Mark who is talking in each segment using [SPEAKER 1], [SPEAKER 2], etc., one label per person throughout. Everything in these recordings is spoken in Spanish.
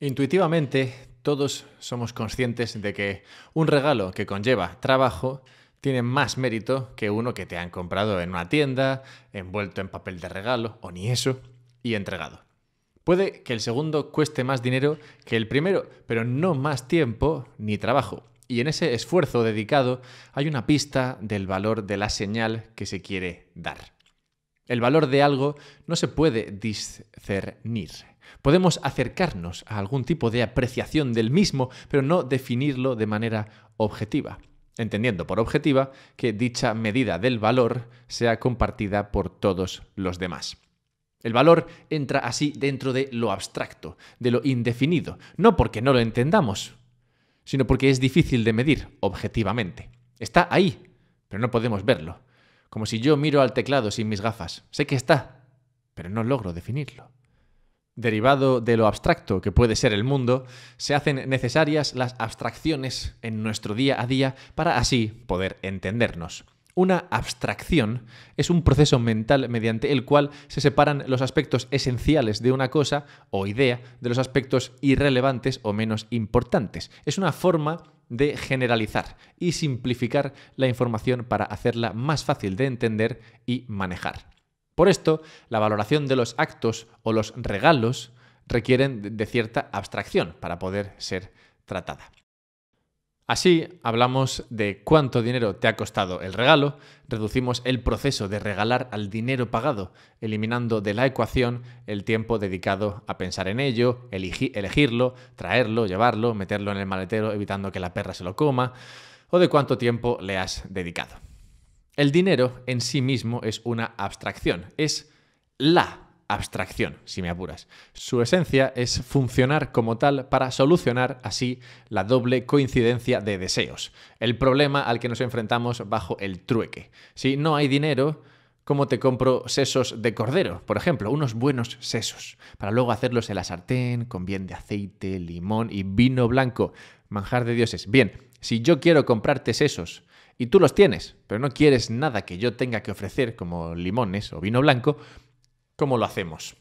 [SPEAKER 1] Intuitivamente, todos somos conscientes de que un regalo que conlleva trabajo tiene más mérito que uno que te han comprado en una tienda, envuelto en papel de regalo, o ni eso, y entregado. Puede que el segundo cueste más dinero que el primero, pero no más tiempo ni trabajo y en ese esfuerzo dedicado hay una pista del valor de la señal que se quiere dar. El valor de algo no se puede discernir. Podemos acercarnos a algún tipo de apreciación del mismo, pero no definirlo de manera objetiva, entendiendo por objetiva que dicha medida del valor sea compartida por todos los demás. El valor entra así dentro de lo abstracto, de lo indefinido, no porque no lo entendamos, sino porque es difícil de medir objetivamente. Está ahí, pero no podemos verlo. Como si yo miro al teclado sin mis gafas. Sé que está, pero no logro definirlo. Derivado de lo abstracto que puede ser el mundo, se hacen necesarias las abstracciones en nuestro día a día para así poder entendernos. Una abstracción es un proceso mental mediante el cual se separan los aspectos esenciales de una cosa o idea de los aspectos irrelevantes o menos importantes. Es una forma de generalizar y simplificar la información para hacerla más fácil de entender y manejar. Por esto, la valoración de los actos o los regalos requieren de cierta abstracción para poder ser tratada. Así hablamos de cuánto dinero te ha costado el regalo, reducimos el proceso de regalar al dinero pagado, eliminando de la ecuación el tiempo dedicado a pensar en ello, elegirlo, traerlo, llevarlo, meterlo en el maletero evitando que la perra se lo coma, o de cuánto tiempo le has dedicado. El dinero en sí mismo es una abstracción, es la abstracción, si me apuras. Su esencia es funcionar como tal para solucionar así la doble coincidencia de deseos, el problema al que nos enfrentamos bajo el trueque. Si no hay dinero, ¿cómo te compro sesos de cordero? Por ejemplo, unos buenos sesos, para luego hacerlos en la sartén con bien de aceite, limón y vino blanco, manjar de dioses. Bien, si yo quiero comprarte sesos, y tú los tienes, pero no quieres nada que yo tenga que ofrecer como limones o vino blanco, ¿Cómo lo hacemos?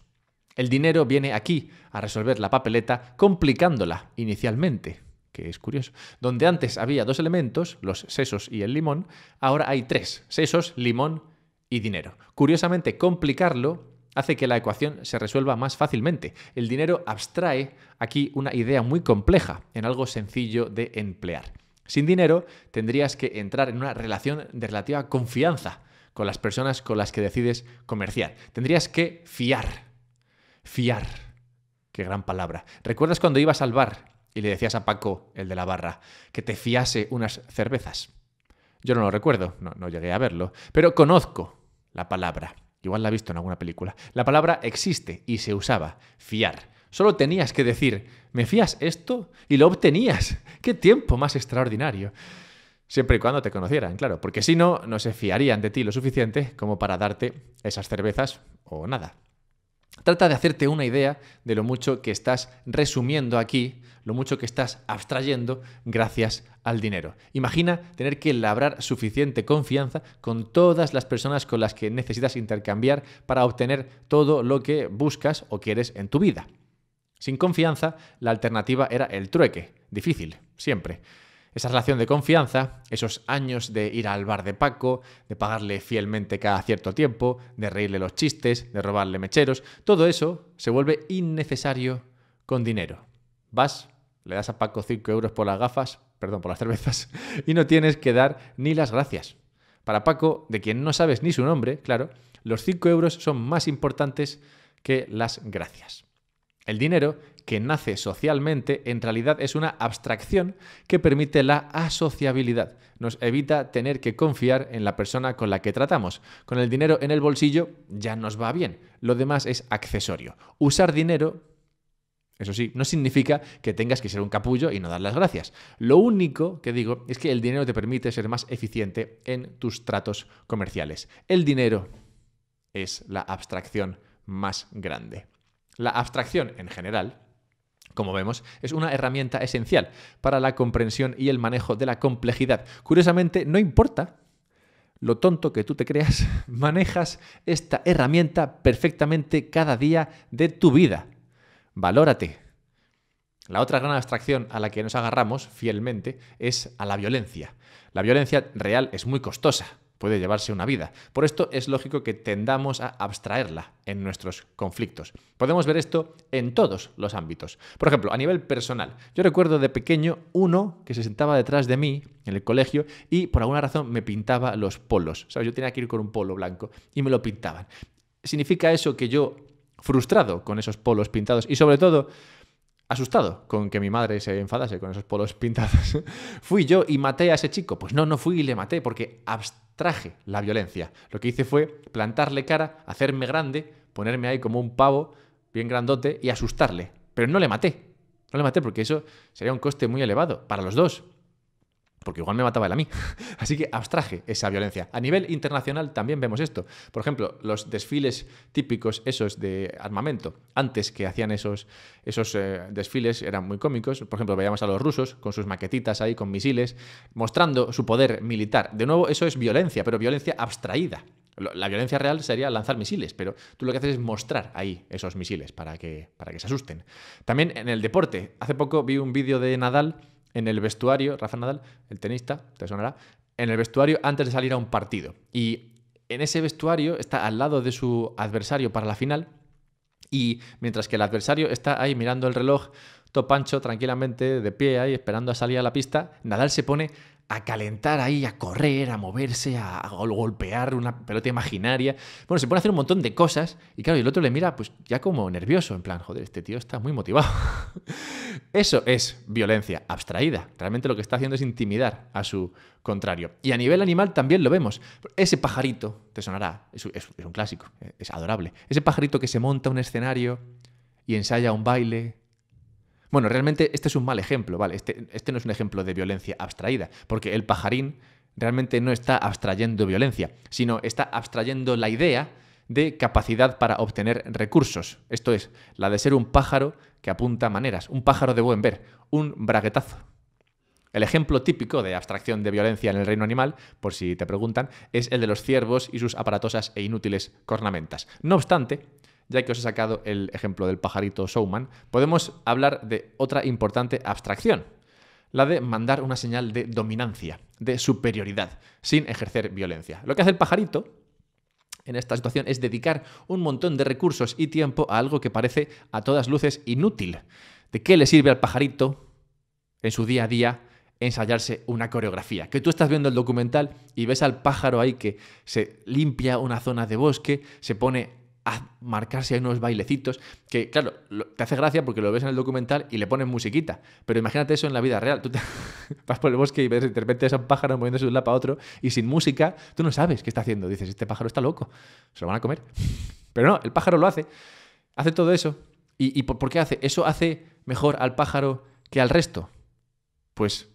[SPEAKER 1] El dinero viene aquí a resolver la papeleta complicándola inicialmente, que es curioso. Donde antes había dos elementos, los sesos y el limón, ahora hay tres, sesos, limón y dinero. Curiosamente, complicarlo hace que la ecuación se resuelva más fácilmente. El dinero abstrae aquí una idea muy compleja en algo sencillo de emplear. Sin dinero tendrías que entrar en una relación de relativa confianza con las personas con las que decides comerciar. Tendrías que fiar. Fiar. Qué gran palabra. ¿Recuerdas cuando ibas al bar y le decías a Paco, el de la barra, que te fiase unas cervezas? Yo no lo recuerdo, no, llegué a verlo, pero conozco la palabra. Igual la he visto en alguna película. La palabra existe y se usaba, fiar. Solo tenías que decir, ¿me fías esto? Y lo obtenías. ¡Qué tiempo más extraordinario! Siempre y cuando te conocieran, claro, porque si no, no se fiarían de ti lo suficiente como para darte esas cervezas o nada. Trata de hacerte una idea de lo mucho que estás resumiendo aquí, lo mucho que estás abstrayendo gracias al dinero. Imagina tener que labrar suficiente confianza con todas las personas con las que necesitas intercambiar para obtener todo lo que buscas o quieres en tu vida. Sin confianza, la alternativa era el trueque, difícil, siempre. Esa relación de confianza, esos años de ir al bar de Paco, de pagarle fielmente cada cierto tiempo, de reírle los chistes, de robarle mecheros, todo eso se vuelve innecesario con dinero. Vas, le das a Paco 5 euros por las gafas, perdón, por las cervezas, y no tienes que dar ni las gracias. Para Paco, de quien no sabes ni su nombre, claro, los 5 euros son más importantes que las gracias. El dinero que nace socialmente en realidad es una abstracción que permite la asociabilidad. Nos evita tener que confiar en la persona con la que tratamos. Con el dinero en el bolsillo ya nos va bien. Lo demás es accesorio. Usar dinero eso sí, no significa que tengas que ser un capullo y no dar las gracias. Lo único que digo es que el dinero te permite ser más eficiente en tus tratos comerciales. El dinero es la abstracción más grande. La abstracción en general como vemos, es una herramienta esencial para la comprensión y el manejo de la complejidad. Curiosamente, no importa lo tonto que tú te creas, manejas esta herramienta perfectamente cada día de tu vida. Valórate. La otra gran abstracción a la que nos agarramos fielmente es a la violencia. La violencia real es muy costosa, puede llevarse una vida. Por esto es lógico que tendamos a abstraerla en nuestros conflictos. Podemos ver esto en todos los ámbitos. Por ejemplo, a nivel personal. Yo recuerdo de pequeño uno que se sentaba detrás de mí en el colegio y por alguna razón me pintaba los polos. Yo tenía que ir con un polo blanco y me lo pintaban. ¿Significa eso que yo, frustrado con esos polos pintados y sobre todo asustado con que mi madre se enfadase con esos polos pintados, fui yo y maté a ese chico? Pues no, no fui y le maté porque abstraí traje la violencia. Lo que hice fue plantarle cara, hacerme grande, ponerme ahí como un pavo bien grandote y asustarle. Pero no le maté. No le maté porque eso sería un coste muy elevado para los dos porque igual me mataba él a mí. Así que abstraje esa violencia. A nivel internacional también vemos esto. Por ejemplo, los desfiles típicos, esos de armamento. Antes que hacían esos, esos eh, desfiles eran muy cómicos. Por ejemplo, veíamos a los rusos con sus maquetitas ahí, con misiles, mostrando su poder militar. De nuevo, eso es violencia, pero violencia abstraída. La violencia real sería lanzar misiles, pero tú lo que haces es mostrar ahí esos misiles para que, para que se asusten. También en el deporte. Hace poco vi un vídeo de Nadal en el vestuario, Rafa Nadal, el tenista, te sonará, en el vestuario antes de salir a un partido. Y en ese vestuario está al lado de su adversario para la final. Y mientras que el adversario está ahí mirando el reloj, Topancho tranquilamente, de pie ahí, esperando a salir a la pista, Nadal se pone a calentar ahí, a correr, a moverse, a, golpear una pelota imaginaria. Bueno, se pone a hacer un montón de cosas y claro, y el otro le mira pues ya como nervioso, en plan, joder, este tío está muy motivado. Eso es violencia abstraída. Realmente lo que está haciendo es intimidar a su contrario. Y a nivel animal también lo vemos. Ese pajarito, te sonará, es, es un clásico, es adorable. Ese pajarito que se monta un escenario y ensaya un baile bueno, realmente este es un mal ejemplo, ¿vale? Este, este, no es un ejemplo de violencia abstraída, porque el pajarín realmente no está abstrayendo violencia, sino está abstrayendo la idea de capacidad para obtener recursos. Esto es, la de ser un pájaro que apunta maneras, un pájaro de buen ver, un braguetazo. El ejemplo típico de abstracción de violencia en el reino animal, por si te preguntan, es el de los ciervos y sus aparatosas e inútiles cornamentas. No obstante, ya que os he sacado el ejemplo del pajarito Showman, podemos hablar de otra importante abstracción, la de mandar una señal de dominancia, de superioridad, sin ejercer violencia. Lo que hace el pajarito en esta situación es dedicar un montón de recursos y tiempo a algo que parece a todas luces inútil. ¿De qué le sirve al pajarito en su día a día ensayarse una coreografía. Que tú estás viendo el documental y ves al pájaro ahí que se limpia una zona de bosque, se pone a marcarse hay unos bailecitos, que claro, te hace gracia porque lo ves en el documental y le pones musiquita, pero imagínate eso en la vida real, tú te vas por el bosque y ves de repente a un pájaro moviéndose de un lado a otro y sin música, tú no sabes qué está haciendo, dices, este pájaro está loco, se lo van a comer. Pero no, el pájaro lo hace, hace todo eso. ¿Y, por qué hace? ¿Eso hace mejor al pájaro que al resto? Pues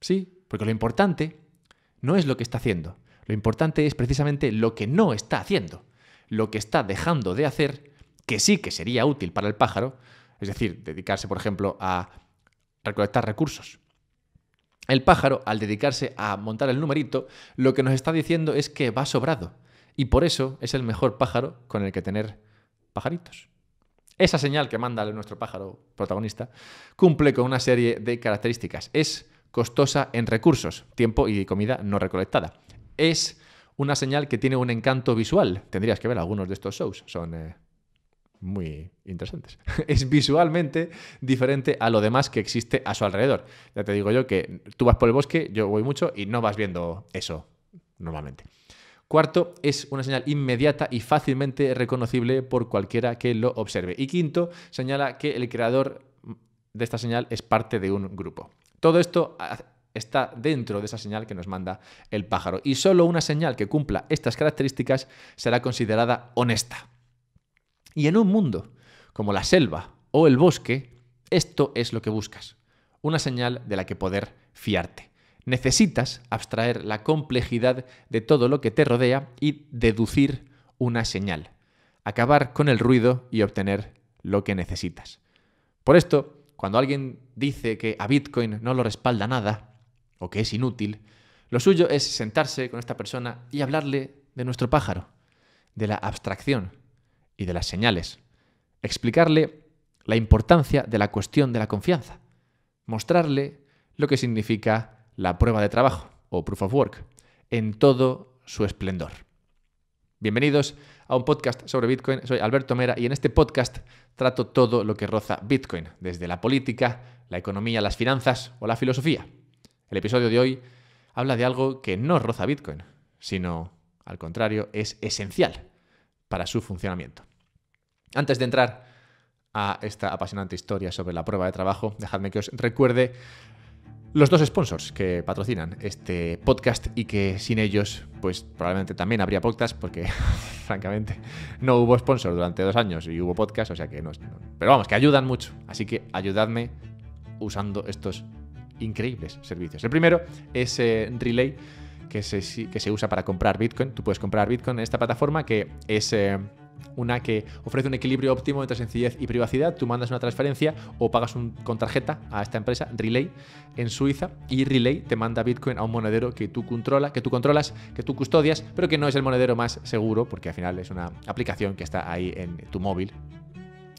[SPEAKER 1] sí, porque lo importante no es lo que está haciendo, lo importante es precisamente lo que no está haciendo lo que está dejando de hacer, que sí que sería útil para el pájaro, es decir, dedicarse, por ejemplo, a recolectar recursos. El pájaro, al dedicarse a montar el numerito, lo que nos está diciendo es que va sobrado. Y por eso es el mejor pájaro con el que tener pajaritos. Esa señal que manda nuestro pájaro protagonista cumple con una serie de características. Es costosa en recursos, tiempo y comida no recolectada. Es una señal que tiene un encanto visual. Tendrías que ver algunos de estos shows, son eh, muy interesantes. es visualmente diferente a lo demás que existe a su alrededor. Ya te digo yo que tú vas por el bosque, yo voy mucho y no vas viendo eso normalmente. Cuarto, es una señal inmediata y fácilmente reconocible por cualquiera que lo observe. Y quinto, señala que el creador de esta señal es parte de un grupo. Todo esto está dentro de esa señal que nos manda el pájaro. Y solo una señal que cumpla estas características será considerada honesta. Y en un mundo como la selva o el bosque, esto es lo que buscas. Una señal de la que poder fiarte. Necesitas abstraer la complejidad de todo lo que te rodea y deducir una señal. Acabar con el ruido y obtener lo que necesitas. Por esto, cuando alguien dice que a Bitcoin no lo respalda nada, o que es inútil, lo suyo es sentarse con esta persona y hablarle de nuestro pájaro, de la abstracción y de las señales. Explicarle la importancia de la cuestión de la confianza. Mostrarle lo que significa la prueba de trabajo o proof of work en todo su esplendor. Bienvenidos a un podcast sobre Bitcoin. Soy Alberto Mera y en este podcast trato todo lo que roza Bitcoin, desde la política, la economía, las finanzas o la filosofía. El episodio de hoy habla de algo que no roza Bitcoin, sino, al contrario, es esencial para su funcionamiento. Antes de entrar a esta apasionante historia sobre la prueba de trabajo, dejadme que os recuerde los dos sponsors que patrocinan este podcast y que sin ellos, pues probablemente también habría podcast porque, francamente, no hubo sponsor durante dos años y hubo podcast, o sea que Pero vamos, que ayudan mucho. Así que ayudadme usando estos increíbles servicios. El primero es eh, Relay, que se, que se, usa para comprar Bitcoin. Tú puedes comprar Bitcoin en esta plataforma que es... Eh, una que ofrece un equilibrio óptimo entre sencillez y privacidad. Tú mandas una transferencia o pagas con tarjeta a esta empresa, Relay, en Suiza, y Relay te manda Bitcoin a un monedero que tú, controla, que tú controlas, que tú custodias, pero que no es el monedero más seguro, porque al final es una aplicación que está ahí en tu móvil,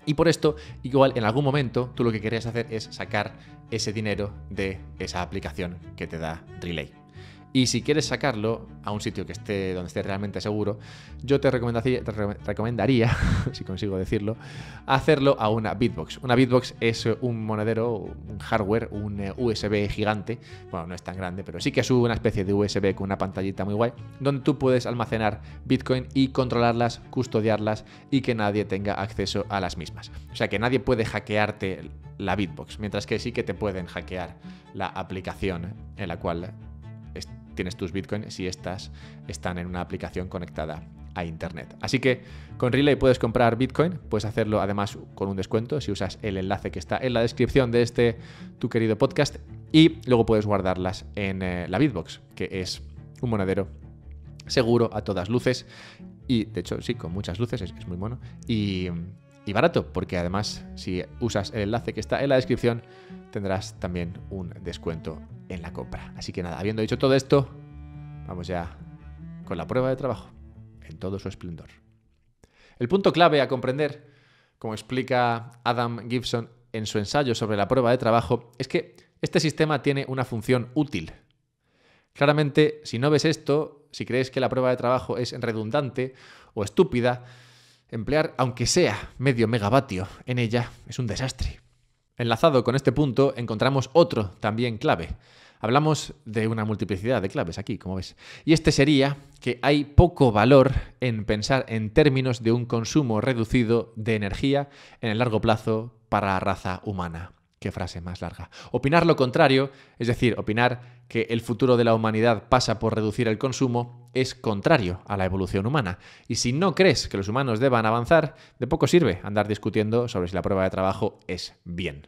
[SPEAKER 1] y por esto, igual en algún momento, tú lo que querías hacer es sacar ese dinero de esa aplicación que te da Relay. Y si quieres sacarlo a un sitio que esté donde esté realmente seguro, yo te recomendaría, te recomendaría si consigo decirlo, hacerlo a una Bitbox. Una Bitbox es un monedero, un hardware, un eh, USB gigante. Bueno, no es tan grande, pero sí que es una especie de USB con una pantallita muy guay, donde tú puedes almacenar Bitcoin y controlarlas, custodiarlas y que nadie tenga acceso a las mismas. O sea, que nadie puede hackearte la Bitbox, mientras que sí que te pueden hackear la aplicación en la cual tienes tus bitcoins si estas están en una aplicación conectada a internet. Así que con Relay puedes comprar Bitcoin, puedes hacerlo además con un descuento si usas el enlace que está en la descripción de este tu querido podcast y luego puedes guardarlas en eh, la Bitbox, que es un monedero seguro a todas luces y de hecho sí, con muchas luces, es, es muy mono y y barato, porque además si usas el enlace que está en la descripción tendrás también un descuento en la compra. Así que nada, habiendo dicho todo esto, vamos ya con la prueba de trabajo en todo su esplendor. El punto clave a comprender, como explica Adam Gibson en su ensayo sobre la prueba de trabajo, es que este sistema tiene una función útil. Claramente, si no ves esto, si crees que la prueba de trabajo es redundante o estúpida, Emplear, aunque sea medio megavatio, en ella es un desastre. Enlazado con este punto, encontramos otro también clave. Hablamos de una multiplicidad de claves aquí, como ves. Y este sería que hay poco valor en pensar en términos de un consumo reducido de energía en el largo plazo para la raza humana. Qué frase más larga. Opinar lo contrario, es decir, opinar que el futuro de la humanidad pasa por reducir el consumo, es contrario a la evolución humana. Y si no crees que los humanos deban avanzar, de poco sirve andar discutiendo sobre si la prueba de trabajo es bien.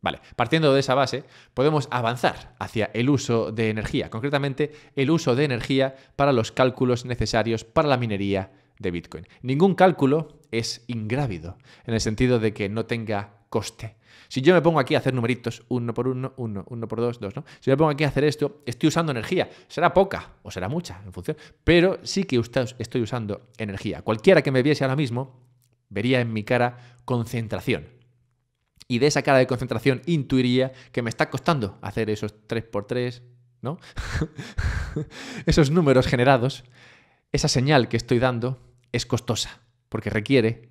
[SPEAKER 1] Vale, partiendo de esa base, podemos avanzar hacia el uso de energía, concretamente el uso de energía para los cálculos necesarios para la minería de Bitcoin. Ningún cálculo es ingrávido, en el sentido de que no tenga coste. Si yo me pongo aquí a hacer numeritos, uno por uno, uno, por dos, dos, ¿no? Si yo me pongo aquí a hacer esto, estoy usando energía. Será poca o será mucha, en función. Pero sí que estoy usando energía. Cualquiera que me viese ahora mismo vería en mi cara concentración. Y de esa cara de concentración intuiría que me está costando hacer esos 3x3, ¿no? esos números generados. Esa señal que estoy dando es costosa, porque requiere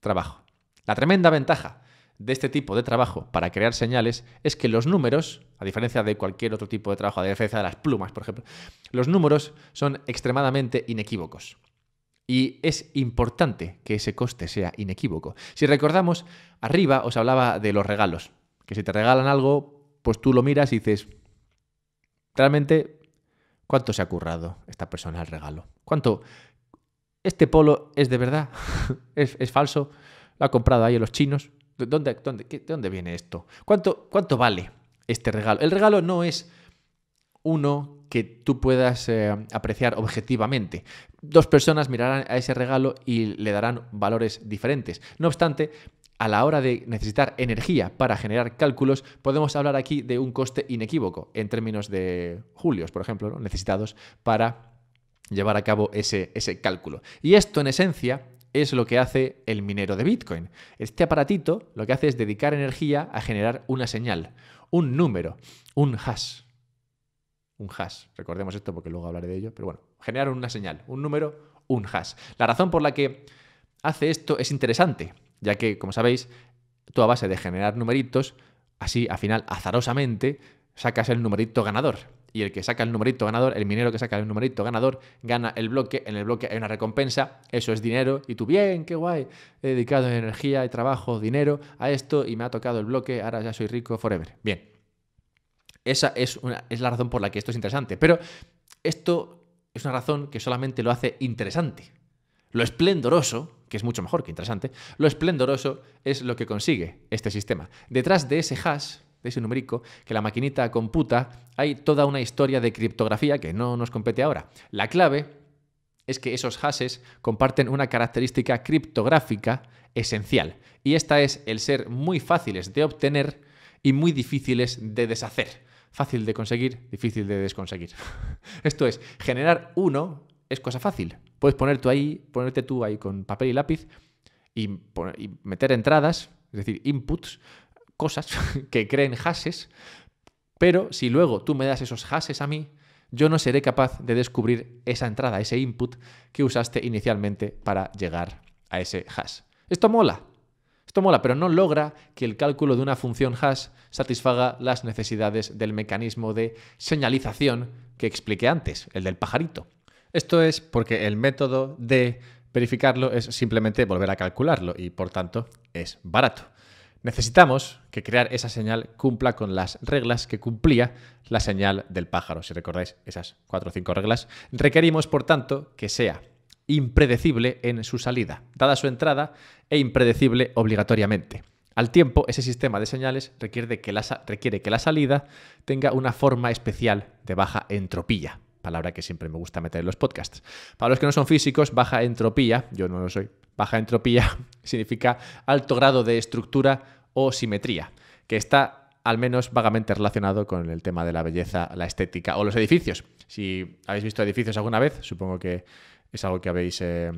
[SPEAKER 1] trabajo. La tremenda ventaja de este tipo de trabajo para crear señales es que los números, a diferencia de cualquier otro tipo de trabajo, a diferencia de las plumas, por ejemplo, los números son extremadamente inequívocos. Y es importante que ese coste sea inequívoco. Si recordamos, arriba os hablaba de los regalos, que si te regalan algo, pues tú lo miras y dices, realmente, ¿cuánto se ha currado esta persona el regalo? ¿Cuánto? ¿Este polo es de verdad? ¿Es, ¿Es falso? ¿Lo ha comprado ahí en los chinos? ¿De dónde, viene esto? ¿Cuánto, ¿Cuánto vale este regalo? El regalo no es uno que tú puedas eh, apreciar objetivamente. Dos personas mirarán a ese regalo y le darán valores diferentes. No obstante, a la hora de necesitar energía para generar cálculos, podemos hablar aquí de un coste inequívoco en términos de julios, por ejemplo, necesitados para llevar a cabo ese, ese cálculo. Y esto, en esencia, es lo que hace el minero de Bitcoin. Este aparatito lo que hace es dedicar energía a generar una señal, un número, un hash. Un hash, recordemos esto porque luego hablaré de ello, pero bueno, generar una señal, un número, un hash. La razón por la que hace esto es interesante, ya que, como sabéis, tú a base de generar numeritos, así al final azarosamente, sacas el numerito ganador y el que saca el numerito ganador, el minero que saca el numerito ganador, gana el bloque, en el bloque hay una recompensa, eso es dinero, y tú, bien, qué guay, he dedicado energía y trabajo, dinero a esto y me ha tocado el bloque, ahora ya soy rico forever. Bien. Esa es, es la razón por la que esto es interesante, pero esto es una razón que solamente lo hace interesante. Lo esplendoroso, que es mucho mejor que interesante, lo esplendoroso es lo que consigue este sistema. Detrás de ese hash de ese numérico que la maquinita computa, hay toda una historia de criptografía que no nos compete ahora. La clave es que esos hashes comparten una característica criptográfica esencial, y esta es el ser muy fáciles de obtener y muy difíciles de deshacer. Fácil de conseguir, difícil de desconseguir. Esto es, generar uno es cosa fácil. Puedes poner tú ahí, ponerte tú ahí con papel y lápiz y, y meter entradas, es decir, inputs, cosas que creen hashes, pero si luego tú me das esos hashes a mí, yo no seré capaz de descubrir esa entrada, ese input que usaste inicialmente para llegar a ese hash. Esto mola. Esto mola, pero no logra que el cálculo de una función hash satisfaga las necesidades del mecanismo de señalización que expliqué antes, el del pajarito. Esto es porque el método de verificarlo es simplemente volver a calcularlo y por tanto es barato. Necesitamos que crear esa señal cumpla con las reglas que cumplía la señal del pájaro. Si recordáis esas cuatro o cinco reglas, requerimos, por tanto, que sea impredecible en su salida, dada su entrada, e impredecible obligatoriamente. Al tiempo, ese sistema de señales requiere, que, la requiere que la salida tenga una forma especial de baja entropía palabra que siempre me gusta meter en los podcasts. Para los que no son físicos, baja entropía, yo no lo soy, baja entropía significa alto grado de estructura o simetría, que está al menos vagamente relacionado con el tema de la belleza, la estética o los edificios. Si habéis visto edificios alguna vez, supongo que es algo que habéis eh,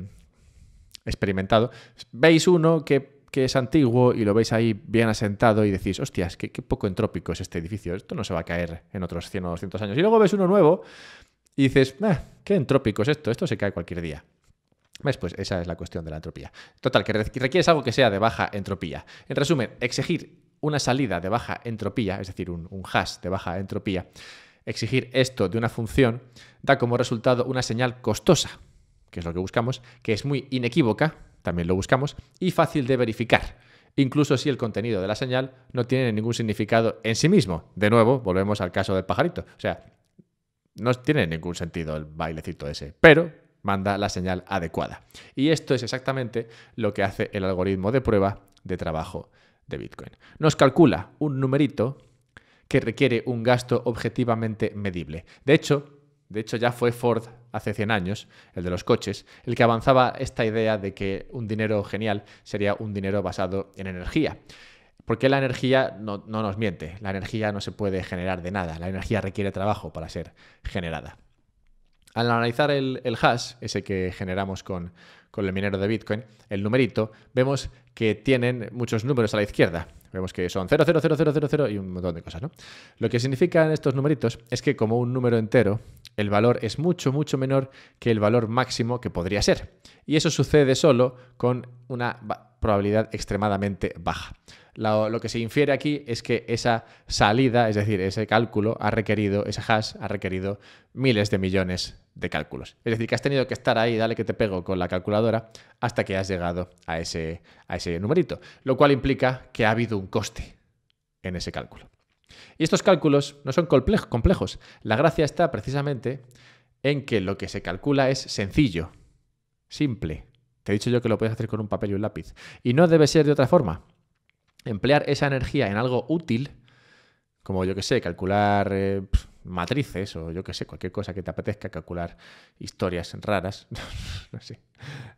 [SPEAKER 1] experimentado. Veis uno que, es antiguo y lo veis ahí bien asentado y decís, hostias, qué, qué, poco entrópico es este edificio, esto no se va a caer en otros 100 o 200 años. Y luego ves uno nuevo y dices, ah, qué entrópico es esto, esto se cae cualquier día. Pues esa es la cuestión de la entropía. Total, que requieres algo que sea de baja entropía. En resumen, exigir una salida de baja entropía, es decir, un, un hash de baja entropía, exigir esto de una función da como resultado una señal costosa, que es lo que buscamos, que es muy inequívoca, también lo buscamos, y fácil de verificar, incluso si el contenido de la señal no tiene ningún significado en sí mismo. De nuevo, volvemos al caso del pajarito. O sea, no tiene ningún sentido el bailecito ese, pero manda la señal adecuada. Y esto es exactamente lo que hace el algoritmo de prueba de trabajo de Bitcoin. Nos calcula un numerito que requiere un gasto objetivamente medible. De hecho, de hecho ya fue Ford hace 100 años, el de los coches, el que avanzaba esta idea de que un dinero genial sería un dinero basado en energía. Porque la energía no, nos miente, la energía no se puede generar de nada, la energía requiere trabajo para ser generada. Al analizar el, hash, ese que generamos con, el minero de Bitcoin, el numerito, vemos que tienen muchos números a la izquierda. Vemos que son 0, 0, 0, 0, 0, 0 y un montón de cosas, ¿no? Lo que significan estos numeritos es que como un número entero, el valor es mucho, mucho menor que el valor máximo que podría ser. Y eso sucede solo con una probabilidad extremadamente baja. Lo, que se infiere aquí es que esa salida, es decir, ese cálculo, ha requerido, ese hash ha requerido miles de millones de cálculos. Es decir, que has tenido que estar ahí, dale que te pego con la calculadora, hasta que has llegado a ese, a ese numerito. Lo cual implica que ha habido un coste en ese cálculo. Y estos cálculos no son complejos. La gracia está precisamente en que lo que se calcula es sencillo, simple, te he dicho yo que lo puedes hacer con un papel y un lápiz. Y no debe ser de otra forma. Emplear esa energía en algo útil, como yo que sé, calcular eh, matrices o yo que sé, cualquier cosa que te apetezca, calcular historias raras,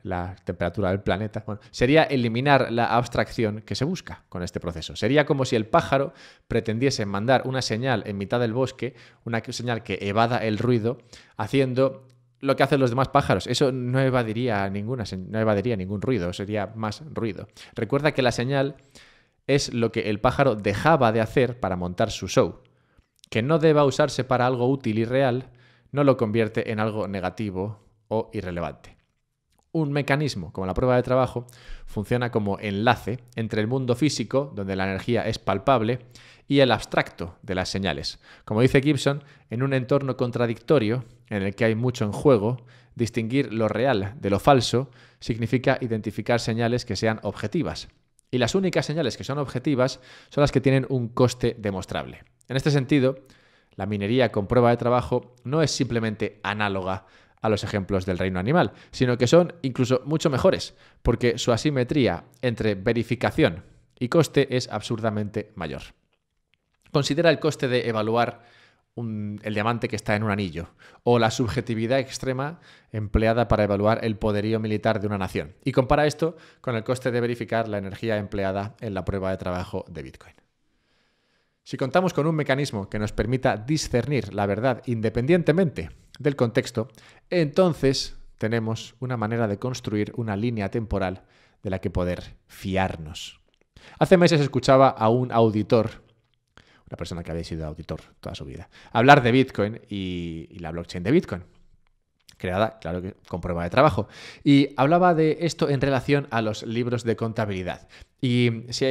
[SPEAKER 1] la temperatura del planeta. sería eliminar la abstracción que se busca con este proceso. Sería como si el pájaro pretendiese mandar una señal en mitad del bosque, una señal que evada el ruido, haciendo lo que hacen los demás pájaros. Eso no evadiría, ninguna, no evadiría ningún ruido, sería más ruido. Recuerda que la señal es lo que el pájaro dejaba de hacer para montar su show. Que no deba usarse para algo útil y real no lo convierte en algo negativo o irrelevante. Un mecanismo, como la prueba de trabajo, funciona como enlace entre el mundo físico, donde la energía es palpable, y el abstracto de las señales. Como dice Gibson, en un entorno contradictorio, en el que hay mucho en juego, distinguir lo real de lo falso significa identificar señales que sean objetivas. Y las únicas señales que son objetivas son las que tienen un coste demostrable. En este sentido, la minería con prueba de trabajo no es simplemente análoga a los ejemplos del reino animal, sino que son incluso mucho mejores, porque su asimetría entre verificación y coste es absurdamente mayor. Considera el coste de evaluar el diamante que está en un anillo, o la subjetividad extrema empleada para evaluar el poderío militar de una nación. Y compara esto con el coste de verificar la energía empleada en la prueba de trabajo de Bitcoin. Si contamos con un mecanismo que nos permita discernir la verdad independientemente del contexto, entonces tenemos una manera de construir una línea temporal de la que poder fiarnos. Hace meses escuchaba a un auditor, una persona que había sido auditor toda su vida, hablar de Bitcoin y, la blockchain de Bitcoin, creada, claro que con prueba de trabajo, y hablaba de esto en relación a los libros de contabilidad. Y si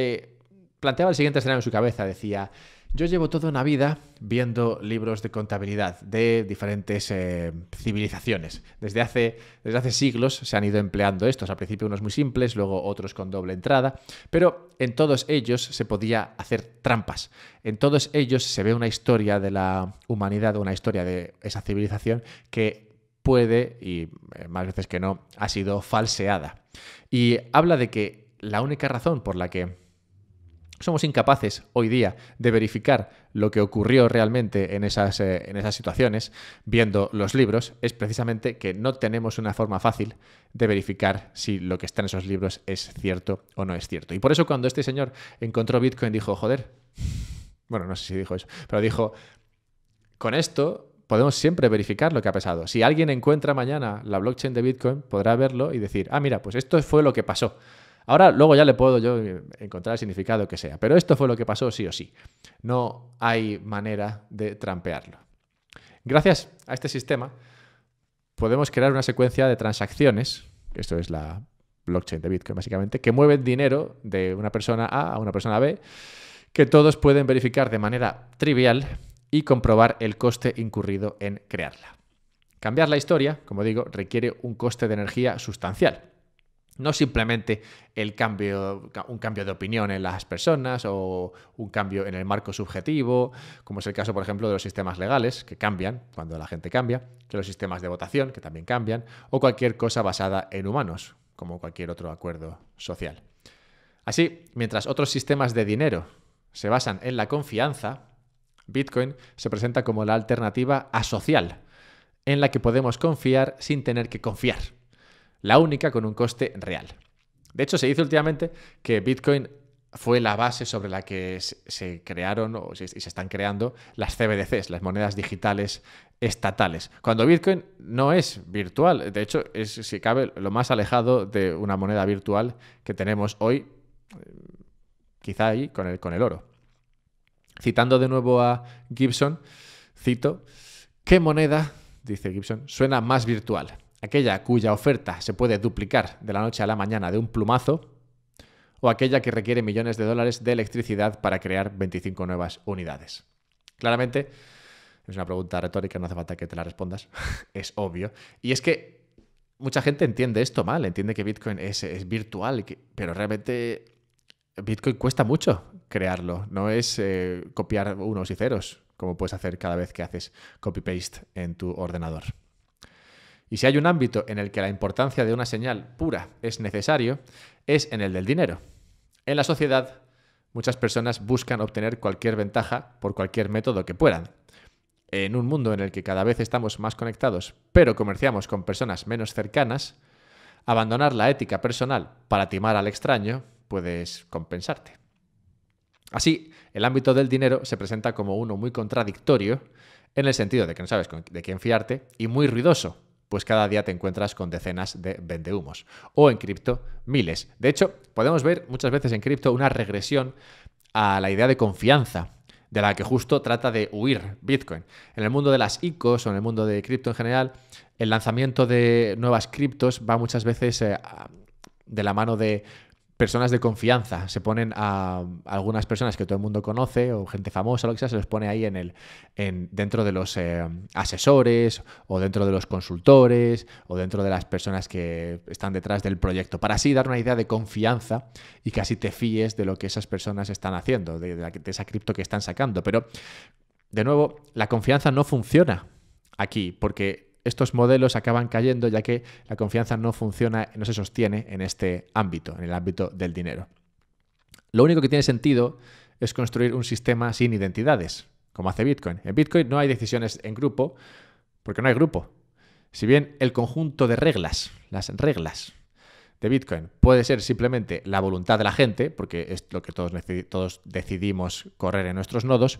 [SPEAKER 1] planteaba el siguiente escenario en su cabeza. Decía, yo llevo toda una vida viendo libros de contabilidad de diferentes eh, civilizaciones. Desde hace, desde hace siglos se han ido empleando estos. Al principio unos muy simples, luego otros con doble entrada. Pero en todos ellos se podía hacer trampas. En todos ellos se ve una historia de la humanidad, una historia de esa civilización que puede, y eh, más veces que no, ha sido falseada. Y habla de que la única razón por la que somos incapaces hoy día de verificar lo que ocurrió realmente en esas, eh, en esas, situaciones viendo los libros es precisamente que no tenemos una forma fácil de verificar si lo que está en esos libros es cierto o no es cierto. Y por eso cuando este señor encontró Bitcoin dijo, joder, bueno, no sé si dijo eso, pero dijo, con esto podemos siempre verificar lo que ha pasado. Si alguien encuentra mañana la blockchain de Bitcoin, podrá verlo y decir, ah, mira, pues esto fue lo que pasó. Ahora luego ya le puedo yo eh, encontrar el significado que sea, pero esto fue lo que pasó sí o sí. No hay manera de trampearlo. Gracias a este sistema podemos crear una secuencia de transacciones, esto es la blockchain de Bitcoin básicamente, que mueven dinero de una persona A a una persona B, que todos pueden verificar de manera trivial y comprobar el coste incurrido en crearla. Cambiar la historia, como digo, requiere un coste de energía sustancial. No simplemente el cambio, un cambio de opinión en las personas o un cambio en el marco subjetivo, como es el caso, por ejemplo, de los sistemas legales, que cambian cuando la gente cambia, que los sistemas de votación, que también cambian, o cualquier cosa basada en humanos, como cualquier otro acuerdo social. Así, mientras otros sistemas de dinero se basan en la confianza, Bitcoin se presenta como la alternativa asocial, en la que podemos confiar sin tener que confiar la única con un coste real. De hecho, se dice últimamente que Bitcoin fue la base sobre la que se crearon se, y se están creando las CBDCs, las monedas digitales estatales. Cuando Bitcoin no es virtual, de hecho es, si cabe, lo más alejado de una moneda virtual que tenemos hoy, quizá ahí con el, con el oro. Citando de nuevo a Gibson, cito, ¿qué moneda, dice Gibson, suena más virtual? aquella cuya oferta se puede duplicar de la noche a la mañana de un plumazo, o aquella que requiere millones de dólares de electricidad para crear 25 nuevas unidades. Claramente, es una pregunta retórica, no hace falta que te la respondas, es obvio. Y es que mucha gente entiende esto mal, entiende que Bitcoin es, virtual, pero realmente Bitcoin cuesta mucho crearlo, no es eh, copiar unos y ceros, como puedes hacer cada vez que haces copy-paste en tu ordenador. Y si hay un ámbito en el que la importancia de una señal pura es necesario, es en el del dinero. En la sociedad, muchas personas buscan obtener cualquier ventaja por cualquier método que puedan. En un mundo en el que cada vez estamos más conectados, pero comerciamos con personas menos cercanas, abandonar la ética personal para timar al extraño puedes compensarte. Así, el ámbito del dinero se presenta como uno muy contradictorio, en el sentido de que no sabes de quién fiarte, y muy ruidoso, pues cada día te encuentras con decenas de vendehumos. O en cripto, miles. De hecho, podemos ver muchas veces en cripto una regresión a la idea de confianza de la que justo trata de huir Bitcoin. En el mundo de las ICOs o en el mundo de cripto en general, el lanzamiento de nuevas criptos va muchas veces eh, de la mano de personas de confianza. Se ponen a algunas personas que todo el mundo conoce o gente famosa, lo que sea, se los pone ahí en el, en, dentro de los eh, asesores o dentro de los consultores o dentro de las personas que están detrás del proyecto, para así dar una idea de confianza y casi te fíes de lo que esas personas están haciendo, de esa cripto que están sacando. Pero, de nuevo, la confianza no funciona aquí porque estos modelos acaban cayendo ya que la confianza no funciona, no se sostiene en este ámbito, en el ámbito del dinero. Lo único que tiene sentido es construir un sistema sin identidades, como hace Bitcoin. En Bitcoin no hay decisiones en grupo porque no hay grupo. Si bien el conjunto de reglas, las reglas de Bitcoin puede ser simplemente la voluntad de la gente, porque es lo que todos, todos decidimos correr en nuestros nodos,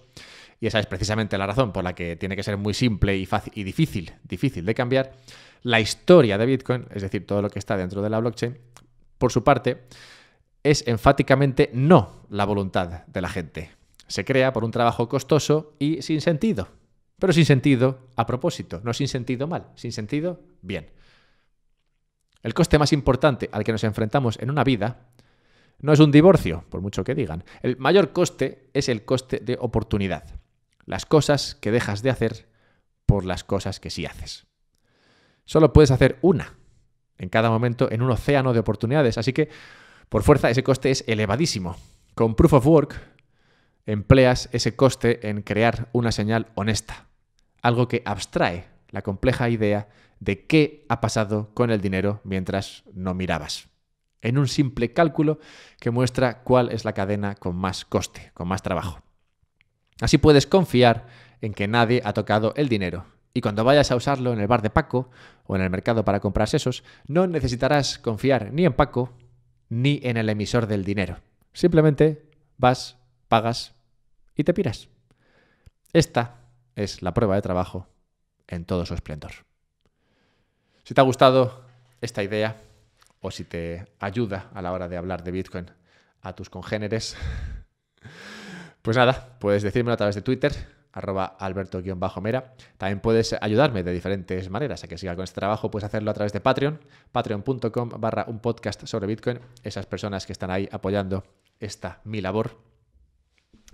[SPEAKER 1] y esa es precisamente la razón por la que tiene que ser muy simple y, fácil, y difícil, difícil de cambiar. La historia de Bitcoin, es decir, todo lo que está dentro de la blockchain, por su parte, es enfáticamente no la voluntad de la gente. Se crea por un trabajo costoso y sin sentido. Pero sin sentido a propósito, no sin sentido mal, sin sentido bien. El coste más importante al que nos enfrentamos en una vida no es un divorcio, por mucho que digan. El mayor coste es el coste de oportunidad. Las cosas que dejas de hacer por las cosas que sí haces. Solo puedes hacer una en cada momento en un océano de oportunidades, así que por fuerza ese coste es elevadísimo. Con Proof of Work empleas ese coste en crear una señal honesta, algo que abstrae la compleja idea de qué ha pasado con el dinero mientras no mirabas. En un simple cálculo que muestra cuál es la cadena con más coste, con más trabajo. Así puedes confiar en que nadie ha tocado el dinero. Y cuando vayas a usarlo en el bar de Paco o en el mercado para comprar sesos, no necesitarás confiar ni en Paco ni en el emisor del dinero. Simplemente vas, pagas y te piras. Esta es la prueba de trabajo en todo su esplendor. Si te ha gustado esta idea o si te ayuda a la hora de hablar de Bitcoin a tus congéneres, pues nada, puedes decírmelo a través de Twitter, arroba alberto-mera. También puedes ayudarme de diferentes maneras a que siga con este trabajo. Puedes hacerlo a través de Patreon, patreon.com barra un podcast sobre Bitcoin. Esas personas que están ahí apoyando esta mi labor.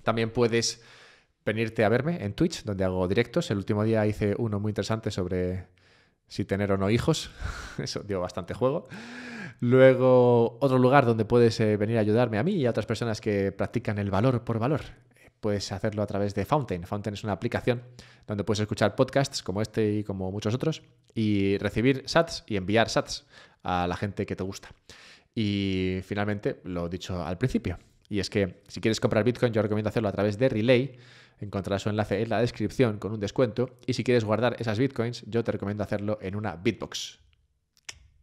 [SPEAKER 1] También puedes venirte a verme en Twitch, donde hago directos. El último día hice uno muy interesante sobre si tener o no hijos. Eso dio bastante juego. Luego, otro lugar donde puedes eh, venir a ayudarme a mí y a otras personas que practican el valor por valor. Puedes hacerlo a través de Fountain. Fountain es una aplicación donde puedes escuchar podcasts como este y como muchos otros y recibir sats y enviar sats a la gente que te gusta. Y finalmente, lo he dicho al principio, y es que si quieres comprar Bitcoin, yo recomiendo hacerlo a través de Relay, Encontrarás su enlace en la descripción con un descuento y si quieres guardar esas bitcoins, yo te recomiendo hacerlo en una Bitbox.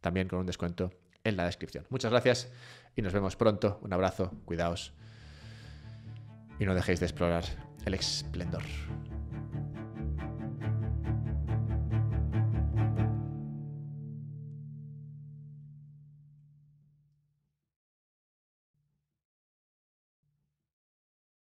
[SPEAKER 1] También con un descuento en la descripción. Muchas gracias y nos vemos pronto. Un abrazo, cuidaos y no dejéis de explorar el esplendor.